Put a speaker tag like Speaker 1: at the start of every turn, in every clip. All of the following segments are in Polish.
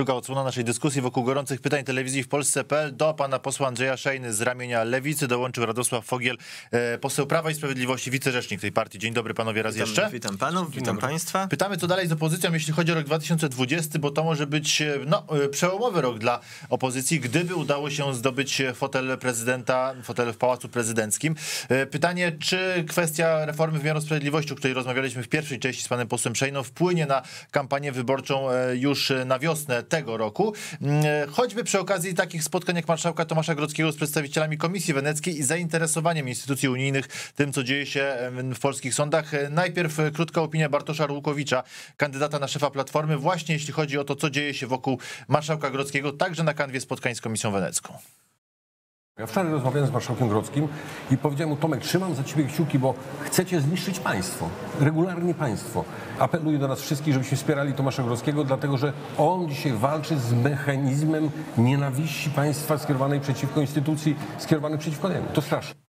Speaker 1: Druga odsłona naszej dyskusji wokół gorących pytań telewizji w Polsce.pl do pana posła Andrzeja Szejny z ramienia Lewicy dołączył Radosław Fogiel, e, poseł Prawa i Sprawiedliwości, wicerzecznik tej partii. Dzień dobry panowie raz witam, jeszcze. Witam panów, witam państwa. Pytamy co dalej z opozycją, jeśli chodzi o rok 2020, bo to może być e, no, e, przełomowy rok dla opozycji, gdyby udało się zdobyć fotel prezydenta, fotel w Pałacu Prezydenckim. Pytanie, czy kwestia reformy wymiaru sprawiedliwości, o której rozmawialiśmy w pierwszej części z panem posłem Szejną, wpłynie na kampanię wyborczą już na wiosnę tego roku, mm, e, choćby przy okazji takich spotkań jak marszałka Tomasza Grodzkiego z przedstawicielami Komisji Weneckiej i zainteresowaniem instytucji unijnych tym, co dzieje się w polskich sądach. E, najpierw e, krótka opinia Bartosza Rukowicza, kandydata na szefa Platformy, właśnie jeśli chodzi o to, co dzieje się wokół marszałka Grodzkiego, także na kanwie spotkań z Komisją Wenecką.
Speaker 2: Ja wczoraj rozmawiałem z marszałkiem Grodzkim i powiedziałem mu, Tomek, trzymam za ciebie kciuki, bo chcecie zniszczyć państwo, regularnie państwo. Apeluję do nas wszystkich, żebyśmy wspierali Tomasza Grodzkiego, dlatego że on dzisiaj walczy z mechanizmem nienawiści państwa skierowanej przeciwko instytucji, skierowanej przeciwko niemu. To straszne.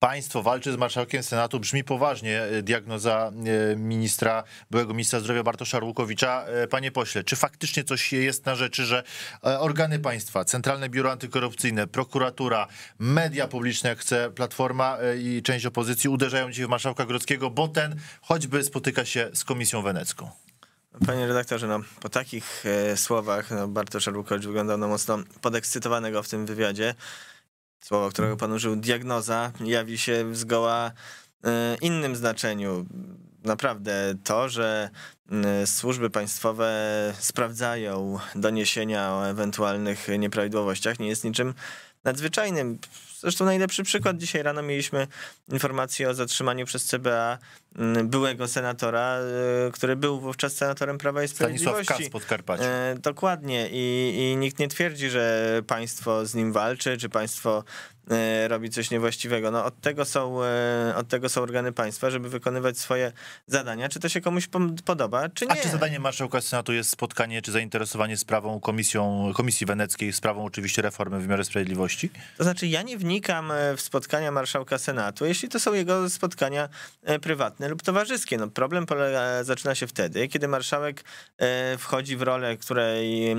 Speaker 1: Państwo walczy z marszałkiem Senatu. Brzmi poważnie e, diagnoza e, ministra, byłego ministra zdrowia Bartosza Rukowicza e, Panie pośle, czy faktycznie coś jest na rzeczy, że organy państwa, Centralne Biuro Antykorupcyjne, prokuratura, media publiczne, jak chce Platforma i część opozycji uderzają dzisiaj w marszałka Grodzkiego, bo ten choćby spotyka się z Komisją Wenecką?
Speaker 3: Panie redaktorze, no, po takich słowach no, Bartosz Łukowicz wyglądał na mocno podekscytowanego w tym wywiadzie słowo, którego pan użył, diagnoza, jawi się w zgoła y, innym znaczeniu. Naprawdę to, że y, służby państwowe sprawdzają doniesienia o ewentualnych nieprawidłowościach, nie jest niczym nadzwyczajnym. Zresztą najlepszy przykład dzisiaj rano mieliśmy informację o zatrzymaniu przez CBA mm, byłego senatora, y, który był wówczas senatorem Prawa i Sprawiedliwości. Stanisław pod Podkarpacie. Dokładnie. I, I nikt nie twierdzi, że państwo z nim walczy, czy państwo e, robi coś niewłaściwego. No od tego są, e, od tego są organy państwa, żeby wykonywać swoje zadania. Czy to się komuś podoba, czy nie? A czy
Speaker 1: zadaniem marszałka Senatu jest spotkanie, czy zainteresowanie sprawą komisją, Komisji Weneckiej,
Speaker 3: sprawą oczywiście reformy wymiaru sprawiedliwości? To znaczy ja nie wnikam wnikam e, w spotkania marszałka Senatu, jeśli to są jego spotkania e, prywatne lub towarzyskie. No problem polega, zaczyna się wtedy, kiedy marszałek e, wchodzi w rolę, której,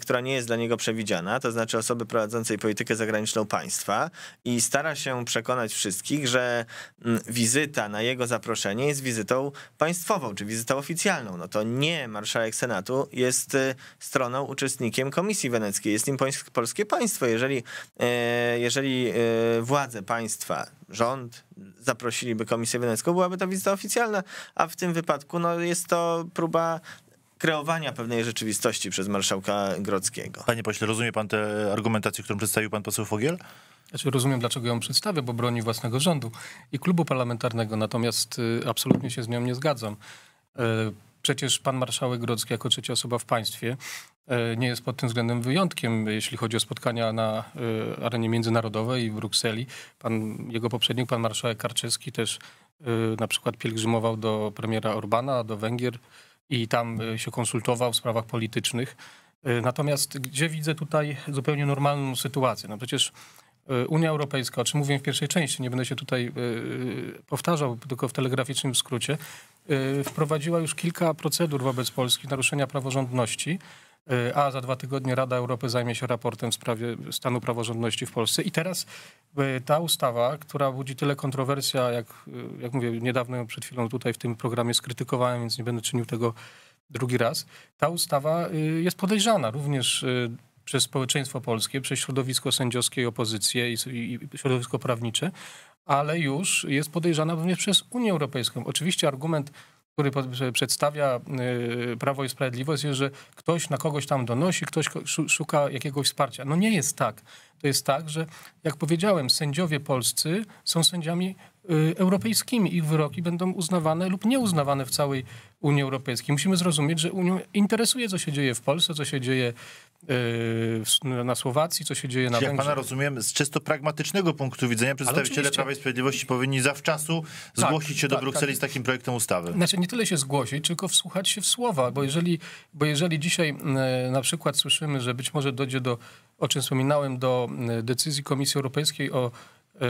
Speaker 3: która nie jest dla niego przewidziana, to znaczy osoby prowadzącej politykę zagraniczną państwa i stara się przekonać wszystkich, że wizyta na jego zaproszenie jest wizytą państwową, czy wizytą oficjalną. No to nie marszałek Senatu jest stroną, uczestnikiem Komisji Weneckiej, jest nim polskie państwo. Jeżeli, jeżeli Y, władze państwa, rząd zaprosiliby Komisję Wenecką, byłaby to wizyta oficjalna, a w tym wypadku no, jest to próba kreowania pewnej rzeczywistości przez marszałka Grockiego. Panie pośle, rozumie
Speaker 1: pan tę argumentację, którą przedstawił pan poseł Fogiel?
Speaker 2: Znaczy, rozumiem, dlaczego ją przedstawia, bo broni własnego rządu i klubu parlamentarnego, natomiast y, absolutnie się z nią nie zgadzam. Y, przecież pan marszałek Grodzki jako trzecia osoba w państwie e, nie jest pod tym względem wyjątkiem, jeśli chodzi o spotkania na e, arenie międzynarodowej w Brukseli. Pan, jego poprzednik, pan marszałek Karczewski też e, na przykład pielgrzymował do premiera Orbana, do Węgier i tam się konsultował w sprawach politycznych. Natomiast gdzie widzę tutaj zupełnie normalną sytuację? No przecież Unia Europejska, o czym mówiłem w pierwszej części, nie będę się tutaj powtarzał, tylko w telegraficznym skrócie, Y, wprowadziła już kilka procedur wobec Polski naruszenia praworządności. Y, a za dwa tygodnie Rada Europy zajmie się raportem w sprawie stanu praworządności w Polsce. I teraz y, ta ustawa, która budzi tyle kontrowersja, jak, jak mówię, niedawno ją przed chwilą tutaj w tym programie skrytykowałem, więc nie będę czynił tego drugi raz. Ta ustawa jest podejrzana również przez społeczeństwo polskie, przez środowisko sędziowskie i opozycję i środowisko prawnicze, ale już jest podejrzana również przez Unię Europejską. Oczywiście argument który przedstawia y, Prawo i Sprawiedliwość, jest, że ktoś na kogoś tam donosi, ktoś szuka jakiegoś wsparcia. No nie jest tak to jest tak, że jak powiedziałem, sędziowie polscy są sędziami y, europejskimi. Ich wyroki będą uznawane lub nieuznawane w całej Unii Europejskiej. Musimy zrozumieć, że Unią interesuje, co się dzieje w Polsce, co się dzieje y, na Słowacji, co się dzieje na Węgrzech. Jak pana
Speaker 1: rozumiem, z czysto pragmatycznego punktu widzenia przedstawiciele Prawa i Sprawiedliwości powinni zawczasu tak, zgłosić tak, się do tak, Brukseli tak. z takim projektem ustawy.
Speaker 2: Znaczy nie tyle się zgłosić, tylko wsłuchać się w słowa, bo jeżeli, bo jeżeli dzisiaj y, na przykład słyszymy, że być może dojdzie do o czym wspominałem, do e, decyzji Komisji Europejskiej o e,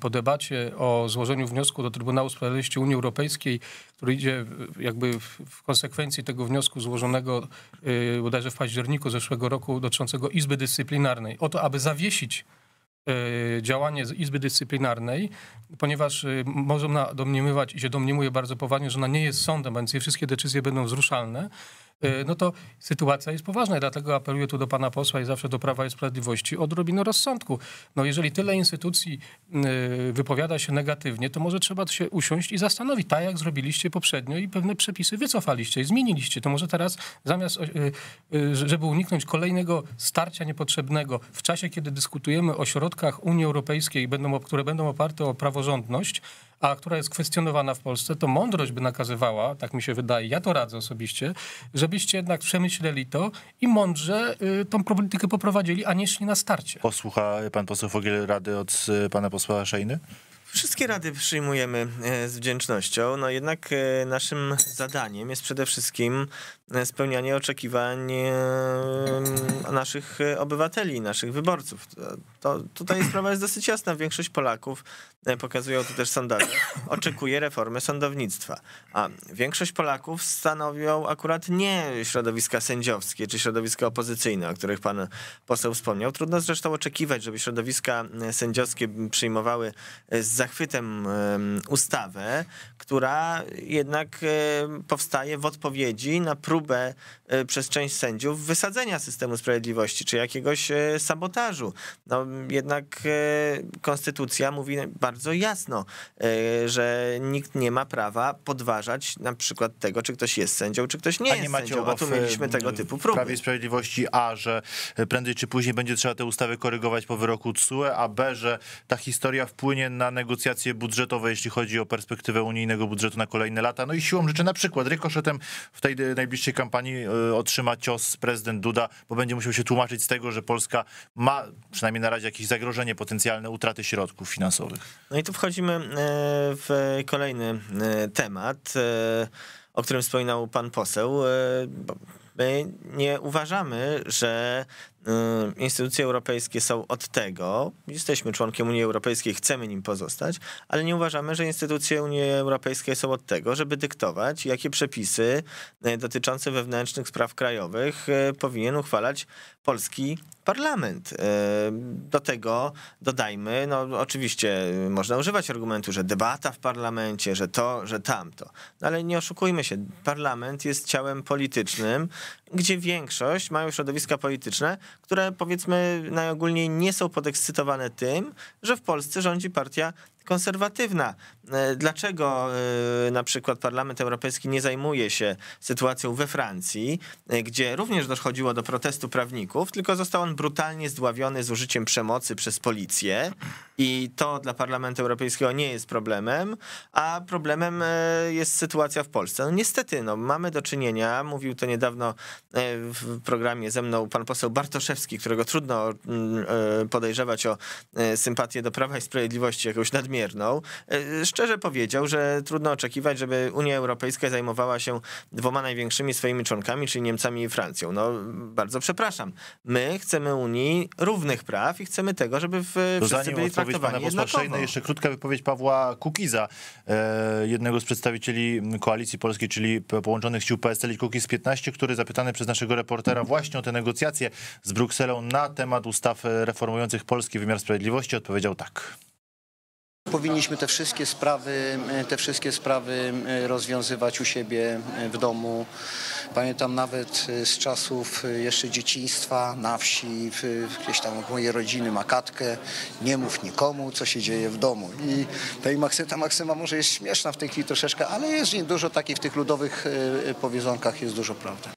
Speaker 2: po debacie o złożeniu wniosku do Trybunału Sprawiedliwości Unii Europejskiej, który idzie jakby w konsekwencji tego wniosku złożonego e, bodajże w październiku zeszłego roku dotyczącego Izby Dyscyplinarnej, o to, aby zawiesić działanie Izby Dyscyplinarnej, ponieważ można domniemywać i się domniemuje bardzo poważnie, że ona nie jest sądem, więc jej wszystkie decyzje będą wzruszalne. E, no to sytuacja jest poważna. Dlatego apeluję tu do pana posła i zawsze do Prawa i Sprawiedliwości o odrobinę rozsądku. No jeżeli tyle instytucji e, wypowiada się negatywnie, to może trzeba się usiąść i zastanowić, tak jak zrobiliście poprzednio i pewne przepisy wycofaliście i zmieniliście. To może teraz zamiast, e, żeby uniknąć kolejnego starcia niepotrzebnego w czasie, kiedy dyskutujemy o środkach Unii Europejskiej, które będą oparte o praworządność, a która jest kwestionowana w Polsce, to mądrość by nakazywała, tak mi się wydaje, ja to radzę osobiście, żebyście jednak przemyśleli to i mądrze y, tą politykę poprowadzili, a nie szli na starcie.
Speaker 1: Posłucha pan poseł Fogiel rady od y, pana posła Szejny?
Speaker 3: Wszystkie rady przyjmujemy y, z wdzięcznością, no jednak naszym zadaniem jest przede wszystkim E, spełnianie oczekiwań e, naszych e, obywateli, naszych wyborców. To, tutaj sprawa jest dosyć jasna. Większość Polaków, pokazują to też sondaże, oczekuje reformy sądownictwa. A większość Polaków stanowią akurat nie środowiska sędziowskie czy środowiska opozycyjne, o których pan poseł wspomniał. Trudno zresztą oczekiwać, żeby środowiska sędziowskie przyjmowały z zachwytem ustawę, która jednak powstaje w odpowiedzi na próbę próbę e, przez część sędziów wysadzenia systemu sprawiedliwości czy jakiegoś e, sabotażu. No, jednak e, konstytucja mówi bardzo jasno, że nikt nie ma prawa podważać na przykład tego, czy ktoś jest sędzią, czy ktoś nie, a nie jest macie sędzią. a tu mieliśmy tego typu
Speaker 1: próby. Prawie Sprawiedliwości A, że prędzej czy później będzie trzeba tę ustawę korygować po wyroku CUE, a B, że ta historia wpłynie na negocjacje budżetowe, jeśli chodzi o perspektywę unijnego budżetu na kolejne lata. No i siłą rzeczy na przykład rykoszetem w tej najbliższej kampanii e, otrzyma cios prezydent Duda, bo będzie musiał się tłumaczyć z tego, że Polska ma przynajmniej na razie jakieś zagrożenie potencjalne utraty środków finansowych.
Speaker 3: No i tu wchodzimy e, w kolejny e, temat, o którym wspominał pan poseł. My nie uważamy, że Y, instytucje europejskie są od tego, jesteśmy członkiem Unii Europejskiej, chcemy nim pozostać, ale nie uważamy, że instytucje Unii Europejskiej są od tego, żeby dyktować, jakie przepisy y, dotyczące wewnętrznych spraw krajowych y, powinien uchwalać polski parlament. Do tego dodajmy, no oczywiście można używać argumentu, że debata w parlamencie, że to, że tamto, no ale nie oszukujmy się, parlament jest ciałem politycznym, gdzie większość mają środowiska polityczne, które powiedzmy najogólniej nie są podekscytowane tym, że w Polsce rządzi partia konserwatywna. E, dlaczego e, na przykład Parlament Europejski nie zajmuje się sytuacją we Francji, e, gdzie również dochodziło do protestu prawników, tylko został on brutalnie zdławiony z użyciem przemocy przez policję i to dla Parlamentu Europejskiego nie jest problemem, a problemem jest sytuacja w Polsce. No niestety, no, mamy do czynienia, mówił to niedawno w programie ze mną pan poseł Bartoszewski, którego trudno mm, podejrzewać o sympatię do Prawa i Sprawiedliwości, jakąś nadmierną nadmierną, e, szczerze powiedział, że trudno oczekiwać, żeby Unia Europejska zajmowała się dwoma największymi swoimi członkami, czyli Niemcami i Francją. No bardzo przepraszam. My chcemy Unii równych praw i chcemy tego, żeby w, wszyscy byli traktowani jednakowo. Jeszcze krótka
Speaker 1: wypowiedź Pawła Kukiza, e, jednego z przedstawicieli Koalicji Polskiej, czyli połączonych sił PSL i Kukiz 15, który zapytany przez naszego reportera właśnie o te negocjacje z Brukselą na temat ustaw e, reformujących polski wymiar sprawiedliwości odpowiedział tak.
Speaker 2: Powinniśmy te wszystkie sprawy, e, te wszystkie sprawy e, rozwiązywać u siebie e, w domu. Pamiętam nawet z czasów jeszcze dzieciństwa na wsi, gdzieś tam moje mojej rodziny makatkę, nie mów nikomu, co się dzieje w domu. I ta maksyma, maksyma może jest śmieszna w tej chwili troszeczkę, ale jest dużo takich w tych ludowych powiedzonkach jest dużo prawdy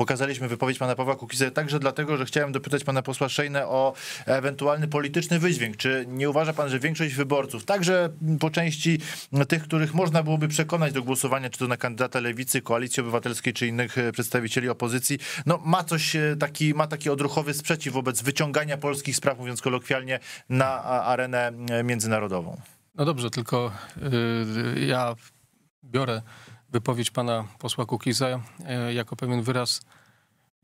Speaker 1: pokazaliśmy wypowiedź pana Pawła Kukiza także dlatego, że chciałem dopytać pana posła Szejnę o ewentualny polityczny wydźwięk. Czy nie uważa pan, że większość wyborców, także po części tych, których można byłoby przekonać do głosowania, czy to na kandydata lewicy, koalicji obywatelskiej, czy innych e, przedstawicieli opozycji, no ma coś e, taki, ma taki odruchowy sprzeciw wobec wyciągania polskich spraw, mówiąc kolokwialnie, na arenę e, międzynarodową?
Speaker 2: No dobrze, tylko yy, ja biorę wypowiedź pana posła Kukiza e, jako pewien wyraz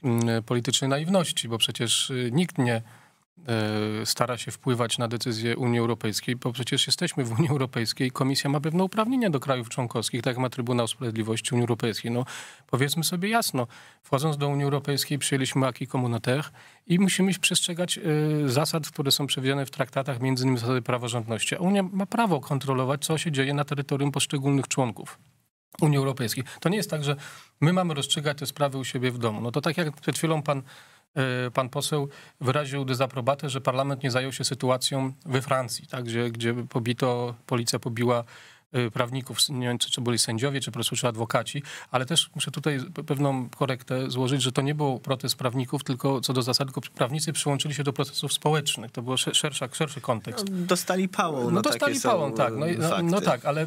Speaker 2: mm, politycznej naiwności, bo przecież y, nikt nie e, stara się wpływać na decyzje Unii Europejskiej, bo przecież jesteśmy w Unii Europejskiej i Komisja ma pewne uprawnienia do krajów członkowskich, tak jak ma Trybunał Sprawiedliwości Unii Europejskiej. No, powiedzmy sobie jasno, wchodząc do Unii Europejskiej przyjęliśmy aki communautaire i musimy przestrzegać y, zasad, które są przewidziane w traktatach, między innymi zasady praworządności. Unia ma prawo kontrolować, co się dzieje na terytorium poszczególnych członków. Unii Europejskiej. To nie jest tak, że my mamy rozstrzygać te sprawy u siebie w domu. No to tak jak przed chwilą pan, e, pan poseł wyraził dezaprobatę, że parlament nie zajął się sytuacją we Francji, tak, gdzie, gdzie pobito, policja pobiła Y, prawników, nie wiem, czy, czy byli sędziowie, czy po prostu czy adwokaci, ale też muszę tutaj pewną korektę złożyć, że to nie był protest prawników, tylko co do zasady, tylko prawnicy przyłączyli się do procesów społecznych. To był szersza, szerszy kontekst. No, dostali pałą. No, dostali pałą, tak. No, no, no, tak, ale,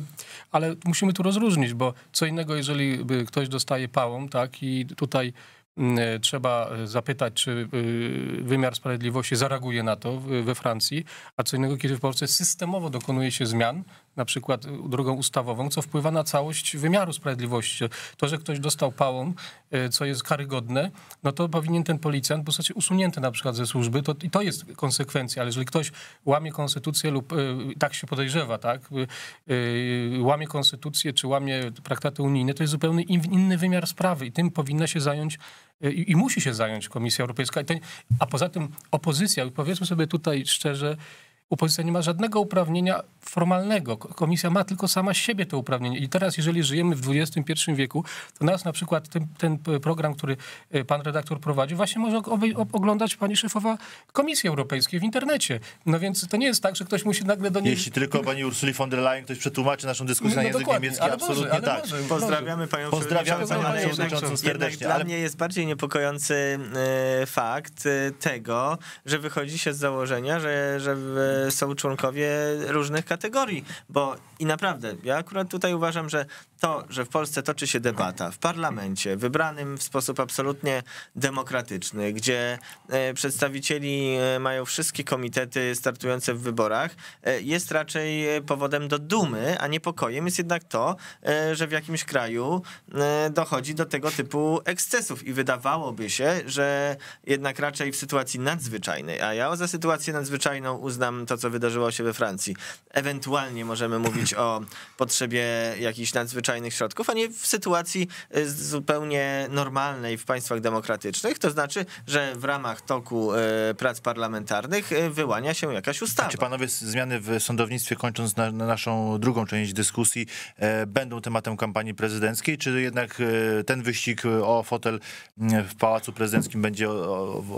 Speaker 2: ale musimy tu rozróżnić, bo co innego, jeżeli ktoś dostaje pałą, tak, i tutaj mm, e, trzeba e, zapytać, czy y, wymiar sprawiedliwości zareaguje na to we Francji, a co innego, kiedy w Polsce systemowo dokonuje się zmian, na przykład y, drogą ustawową, co wpływa na całość wymiaru sprawiedliwości. To, że ktoś dostał pałą, y, co jest karygodne, no to powinien ten policjant zostać usunięty na przykład ze służby. To, I to jest konsekwencja, ale jeżeli ktoś łamie konstytucję lub y, tak się podejrzewa, tak, łamie konstytucję czy łamie traktaty unijne, to jest zupełnie inny wymiar sprawy i tym powinna się zająć i, i, musi się zająć Komisja Europejska. A poza tym opozycja, powiedzmy sobie tutaj szczerze, Opozycja nie ma żadnego uprawnienia formalnego. Komisja ma tylko sama siebie to uprawnienie. I teraz, jeżeli żyjemy w XXI wieku, to nas na przykład ten, ten program, który e, pan redaktor prowadzi, właśnie może oglądać pani szefowa Komisji Europejskiej w internecie. No więc to nie jest tak, że ktoś musi nagle do niej... Jeśli
Speaker 1: tylko pani Ursuli
Speaker 3: von der Leyen ktoś przetłumaczy naszą dyskusję
Speaker 2: no, na no język niemiecki, ale absolutnie ale tak. Może, Pozdrawiamy panią Pozdrawiamy
Speaker 1: panią przewodniczącą serdecznie. Dla ale...
Speaker 3: mnie jest bardziej niepokojący e, fakt e, tego, że wychodzi się z założenia, że, że są członkowie różnych kategorii, bo i naprawdę, ja akurat tutaj uważam, że to, że w Polsce toczy się debata w parlamencie, wybranym w sposób absolutnie demokratyczny, gdzie e, przedstawicieli e, mają wszystkie komitety startujące w wyborach, e, jest raczej powodem do dumy, a niepokojem jest jednak to, że w jakimś kraju dochodzi do tego typu ekscesów i wydawałoby się, że jednak raczej w sytuacji nadzwyczajnej, a ja za sytuację nadzwyczajną uznam to, co wydarzyło się we Francji. Ewentualnie możemy mówić o potrzebie jakichś nadzwyczajnych środków, a nie w sytuacji y, zupełnie normalnej w państwach demokratycznych. To znaczy, że w ramach toku y, prac parlamentarnych y, wyłania się jakaś ustawa. Czy panowie zmiany w sądownictwie, kończąc na,
Speaker 1: na naszą drugą część dyskusji, e, będą tematem kampanii prezydenckiej, czy jednak e, ten wyścig e, o fotel mm, w Pałacu Prezydenckim będzie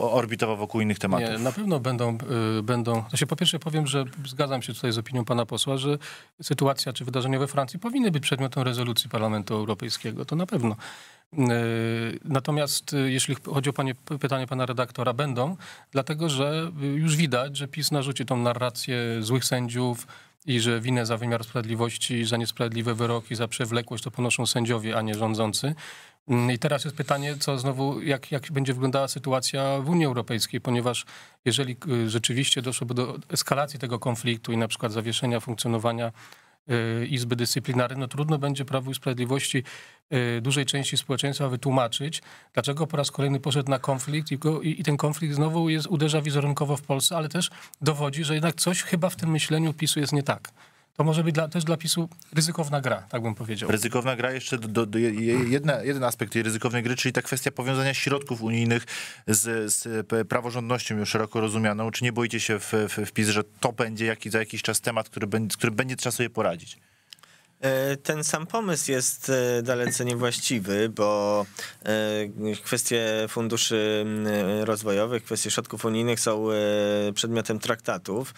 Speaker 1: orbitował wokół innych tematów? Nie, na
Speaker 2: pewno będą, będą, to znaczy, się po pierwsze powiem, że zgadzam się tutaj z opinią pana posła, że sytuacja czy wydarzenia we Francji powinny być przedmiotem rezolucji Parlamentu Europejskiego. To na pewno. E, natomiast e, jeśli chodzi o panie, pytanie pana redaktora, będą, dlatego że e, już widać, że PiS narzuci tą narrację złych sędziów i że winę za wymiar sprawiedliwości, za niesprawiedliwe wyroki, za przewlekłość to ponoszą sędziowie, a nie rządzący. Mm, I teraz jest pytanie, co znowu, jak, jak będzie wyglądała sytuacja w Unii Europejskiej, ponieważ jeżeli y, rzeczywiście doszłoby do eskalacji tego konfliktu i na przykład zawieszenia funkcjonowania y, Izby Dyscyplinary, no trudno będzie Prawu i Sprawiedliwości y, dużej części społeczeństwa wytłumaczyć, dlaczego po raz kolejny poszedł na konflikt i, go, i, ten konflikt znowu jest, uderza wizerunkowo w Polsce, ale też dowodzi, że jednak coś chyba w tym myśleniu PiSu jest nie tak to może być dla, też dla PiSu ryzykowna gra, tak bym powiedział.
Speaker 1: Ryzykowna gra, jeszcze do, do, do jedna, jeden aspekt tej ryzykownej gry, czyli ta kwestia powiązania środków unijnych z, z praworządnością już szeroko rozumianą. Czy nie boicie się w, w, w PiS, że to będzie jaki, za jakiś czas temat, który będzie, który będzie trzeba sobie poradzić?
Speaker 3: E, ten sam pomysł jest e, dalece niewłaściwy, bo e, kwestie funduszy rozwojowych, kwestie środków unijnych są przedmiotem traktatów,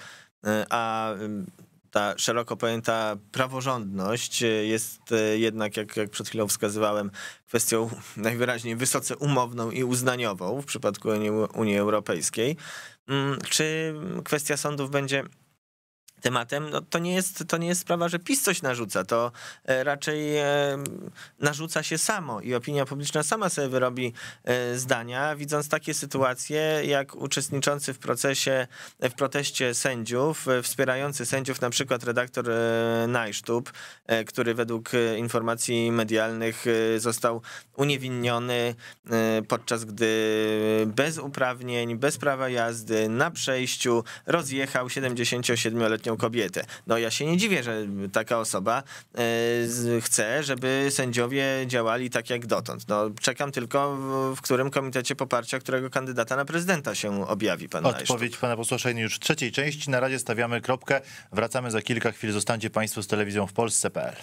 Speaker 3: a ta szeroko pojęta praworządność e, jest e, jednak, jak, jak przed chwilą wskazywałem, kwestią najwyraźniej wysoce umowną i uznaniową w przypadku Unii Europejskiej. Mm, czy kwestia sądów będzie tematem, no to, nie jest, to nie jest sprawa, że PiS coś narzuca, to e, raczej e, narzuca się samo i opinia publiczna sama sobie wyrobi e, zdania, widząc takie sytuacje, jak uczestniczący w procesie, w proteście sędziów, wspierający sędziów, na przykład redaktor Najsztub, który według informacji medialnych został uniewinniony, podczas gdy bez uprawnień, bez prawa jazdy, na przejściu rozjechał 77-letnią kobietę. No ja się nie dziwię, że taka osoba e, chce, żeby sędziowie działali tak jak dotąd. No czekam tylko, w którym komitecie poparcia, którego kandydata na prezydenta się objawi pan Odpowiedź
Speaker 1: pana posła Szejny już w trzeciej części. Na razie stawiamy kropkę. Wracamy za
Speaker 3: kilka chwil. Zostańcie
Speaker 1: państwo z telewizją w Polsce.pl.